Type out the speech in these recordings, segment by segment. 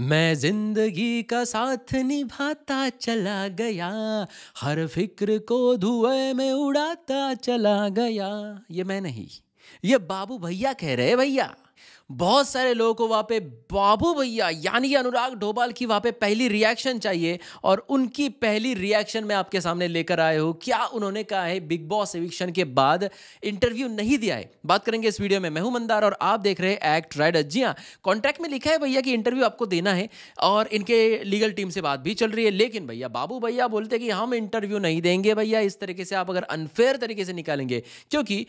मैं जिंदगी का साथ निभाता चला गया हर फिक्र को धुएं में उड़ाता चला गया ये मैं नहीं ये बाबू भैया कह रहे भैया बहुत सारे लोगों को वहाँ पे बाबू भैया यानी अनुराग डोबाल की वहाँ पे पहली रिएक्शन चाहिए और उनकी पहली रिएक्शन मैं आपके सामने लेकर आए हूँ क्या उन्होंने कहा है बिग बॉस एविक्शन के बाद इंटरव्यू नहीं दिया है बात करेंगे इस वीडियो में मैं हूँ मंदार और आप देख रहे हैं एक्ट राइडर जी हाँ कॉन्ट्रैक्ट में लिखा है भैया कि इंटरव्यू आपको देना है और इनके लीगल टीम से बात भी चल रही है लेकिन भैया बाबू भैया बोलते कि हम इंटरव्यू नहीं देंगे भैया इस तरीके से आप अगर अनफेयर तरीके से निकालेंगे क्योंकि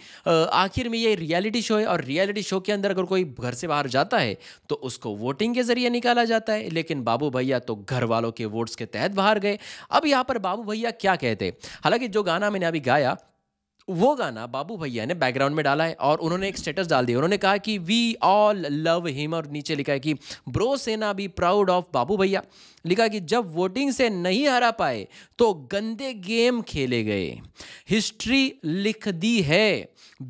आखिर में ये रियलिटी शो है और रियलिटी शो के अंदर अगर कोई घर से बाहर जाता है तो उसको वोटिंग के जरिए निकाला जाता है लेकिन बाबू भैया तो घर वालों के वोट्स के तहत बाहर गए अब यहाँ पर बाबू भैया क्या कहते हालांकि जो गाना मैंने अभी गाया वो गाना बाबू भैया ने बैकग्राउंड में डाला है और उन्होंने एक स्टेटस डाल दिया उन्होंने कहा कि वी ऑल लव हिम और नीचे लिखा है कि ब्रो सेना भी प्राउड ऑफ बाबू भैया लिखा कि जब वोटिंग से नहीं हरा पाए तो गंदे गेम खेले गए हिस्ट्री लिख दी है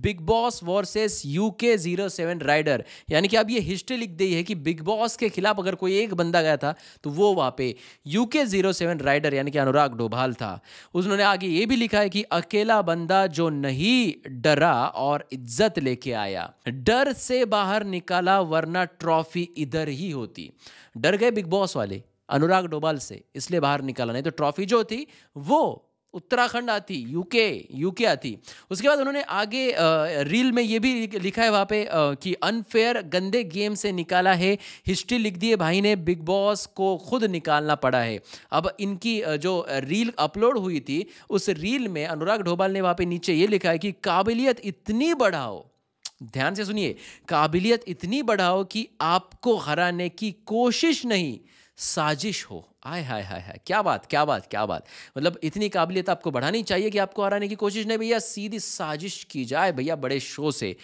Bigg Boss versus UK zero seven rider यानी कि अब ये हिस्ट्री लिख दी है कि बिग बॉस के खिलाफ अगर कोई एक बंदा गया था तो वो वहाँ पे यूके जीरो सेवन राइडर यानी कि अनुराग डोभाल था उन्होंने आगे ये भी लिखा है कि अकेला बंदा जो नहीं डरा और इज्जत लेके आया डर से बाहर निकाला वरना ट्रॉफी इधर ही होती डर गए बिग बॉस वाले अनुराग डोबाल से इसलिए बाहर निकाला नहीं तो ट्रॉफी जो थी वो उत्तराखंड आती यूके यूके आती उसके बाद उन्होंने आगे रील में ये भी लिखा है वहाँ पे कि अनफेयर गंदे गेम से निकाला है हिस्ट्री लिख दी है भाई ने बिग बॉस को खुद निकालना पड़ा है अब इनकी जो रील अपलोड हुई थी उस रील में अनुराग ढोबाल ने वहाँ पे नीचे ये लिखा है कि काबिलियत इतनी बढ़ाओ ध्यान से सुनिए काबिलियत इतनी बढ़ाओ कि आपको हराने की कोशिश नहीं साजिश हो आय हाय हाय हाय क्या बात क्या बात क्या बात मतलब इतनी काबिलियत आपको बढ़ानी चाहिए कि आपको हराने की कोशिश नहीं भैया सीधी साजिश की जाए भैया बड़े शो से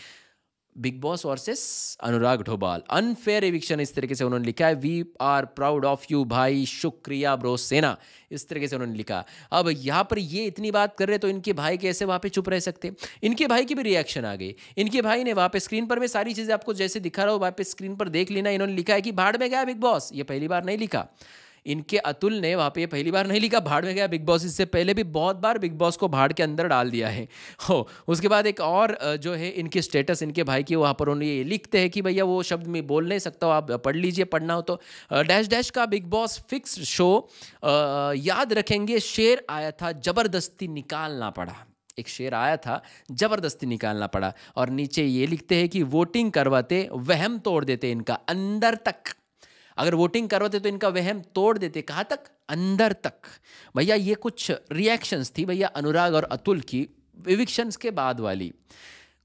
Bigg Boss versus Anurag Dobhal unfair eviction इस तरीके से उन्होंने लिखा है we are proud of you भाई शुक्रिया ब्रो सेना इस तरीके से उन्होंने लिखा अब यहाँ पर ये इतनी बात कर रहे तो इनके भाई कैसे वहाँ पे चुप रह सकते इनके भाई की भी रिएक्शन आ गई इनके भाई ने वहाँ पे स्क्रीन पर मैं सारी चीज़ें आपको जैसे दिखा रहा हूँ वहाँ पे स्क्रीन पर देख लेना इन्होंने लिखा है कि भाड़ में गया बिग बॉस ये पहली बार नहीं लिखा इनके अतुल ने वहाँ पे ये पहली बार नहीं लिखा भाड़ में गया बिग बॉस इससे पहले भी बहुत बार बिग बॉस को भाड़ के अंदर डाल दिया है हो उसके बाद एक और जो है इनके स्टेटस इनके भाई की वहाँ पर उन्हें ये लिखते हैं कि भैया वो शब्द मैं बोल नहीं सकता आप पढ़ लीजिए पढ़ना हो तो डैश डैश का बिग बॉस फिक्स शो याद रखेंगे शेर आया था जबरदस्ती निकालना पड़ा एक शेर आया था जबरदस्ती निकालना पड़ा और नीचे ये लिखते हैं कि वोटिंग करवाते वहम तोड़ देते इनका अंदर तक अगर वोटिंग करवाते तो इनका वहम तोड़ देते कहाँ तक अंदर तक भैया ये कुछ रिएक्शंस थी भैया अनुराग और अतुल की विविक्शंस के बाद वाली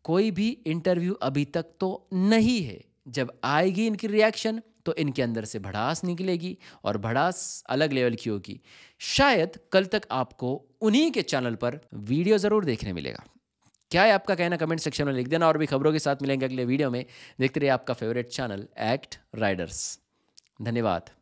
कोई भी इंटरव्यू अभी तक तो नहीं है जब आएगी इनकी रिएक्शन तो इनके अंदर से भड़ास निकलेगी और भड़ास अलग लेवल की होगी शायद कल तक आपको उन्हीं के चैनल पर वीडियो ज़रूर देखने मिलेगा क्या है आपका कहना कमेंट सेक्शन में लिख देना और भी खबरों के साथ मिलेंगे अगले वीडियो में देखते रहिए आपका फेवरेट चैनल एक्ट राइडर्स धन्यवाद